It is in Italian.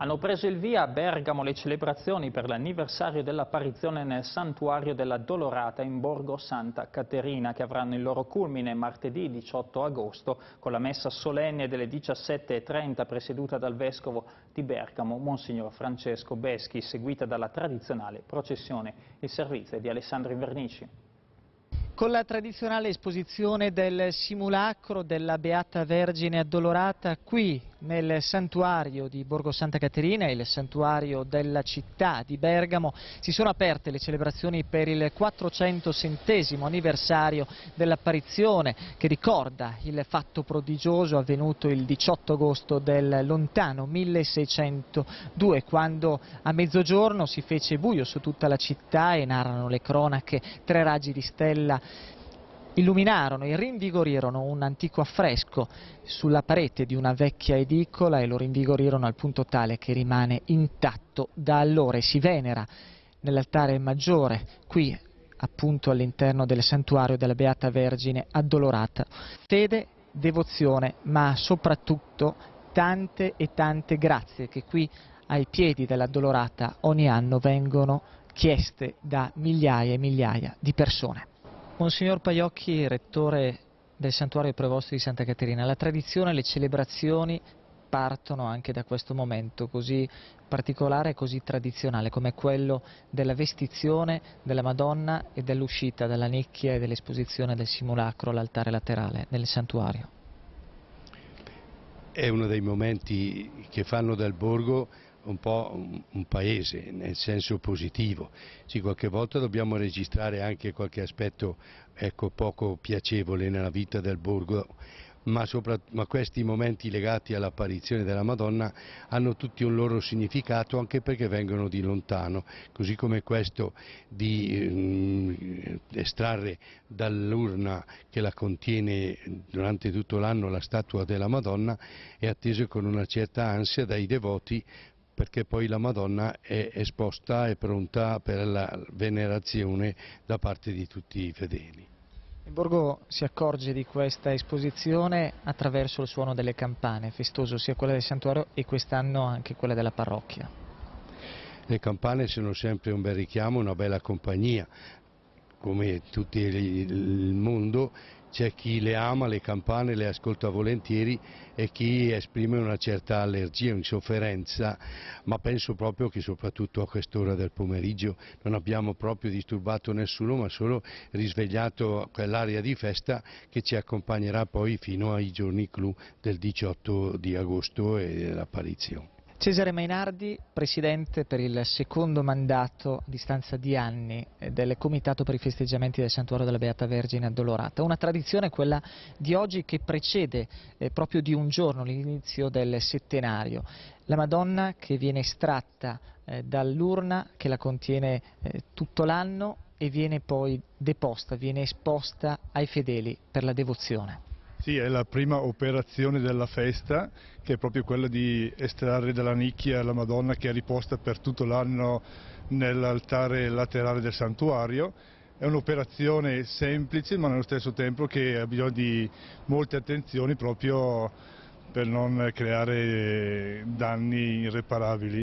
Hanno preso il via a Bergamo le celebrazioni per l'anniversario dell'apparizione nel santuario della Dolorata in Borgo Santa Caterina, che avranno il loro culmine martedì 18 agosto con la messa solenne delle 17.30 presieduta dal vescovo di Bergamo, Monsignor Francesco Beschi, seguita dalla tradizionale processione. Il servizio è di Alessandro Invernici. Con la tradizionale esposizione del simulacro della Beata Vergine Addolorata qui nel santuario di Borgo Santa Caterina, il santuario della città di Bergamo, si sono aperte le celebrazioni per il 400 anniversario dell'apparizione che ricorda il fatto prodigioso avvenuto il 18 agosto del lontano 1602 quando a mezzogiorno si fece buio su tutta la città e narrano le cronache tre raggi di stella illuminarono e rinvigorirono un antico affresco sulla parete di una vecchia edicola e lo rinvigorirono al punto tale che rimane intatto da allora e si venera nell'altare maggiore, qui appunto all'interno del santuario della Beata Vergine addolorata. Fede, devozione, ma soprattutto tante e tante grazie che qui ai piedi dell'addolorata ogni anno vengono chieste da migliaia e migliaia di persone. Monsignor Paiocchi, rettore del santuario prevosto di Santa Caterina, la tradizione e le celebrazioni partono anche da questo momento così particolare e così tradizionale come quello della vestizione della Madonna e dell'uscita dalla nicchia e dell'esposizione del simulacro all'altare laterale nel santuario. È uno dei momenti che fanno dal borgo un po' un paese nel senso positivo, sì, qualche volta dobbiamo registrare anche qualche aspetto ecco, poco piacevole nella vita del borgo, ma, sopra, ma, questi momenti legati all'apparizione della Madonna hanno tutti un loro significato anche perché vengono di lontano, così come questo di eh, estrarre dall'urna che la contiene durante tutto l'anno la statua della Madonna è atteso con una certa ansia dai devoti perché poi la Madonna è esposta e pronta per la venerazione da parte di tutti i fedeli. Il borgo si accorge di questa esposizione attraverso il suono delle campane, festoso sia quella del santuario e quest'anno anche quella della parrocchia. Le campane sono sempre un bel richiamo, una bella compagnia, come tutto il mondo c'è chi le ama, le campane le ascolta volentieri e chi esprime una certa allergia, insofferenza, ma penso proprio che soprattutto a quest'ora del pomeriggio non abbiamo proprio disturbato nessuno, ma solo risvegliato quell'aria di festa che ci accompagnerà poi fino ai giorni clou del 18 di agosto e dell'apparizione. Cesare Mainardi, presidente per il secondo mandato a distanza di anni eh, del Comitato per i festeggiamenti del Santuario della Beata Vergine Addolorata. Una tradizione quella di oggi che precede eh, proprio di un giorno l'inizio del settenario. La Madonna che viene estratta eh, dall'urna che la contiene eh, tutto l'anno e viene poi deposta, viene esposta ai fedeli per la devozione. Sì, è la prima operazione della festa che è proprio quella di estrarre dalla nicchia la Madonna che è riposta per tutto l'anno nell'altare laterale del santuario. È un'operazione semplice ma nello stesso tempo che ha bisogno di molte attenzioni proprio per non creare danni irreparabili.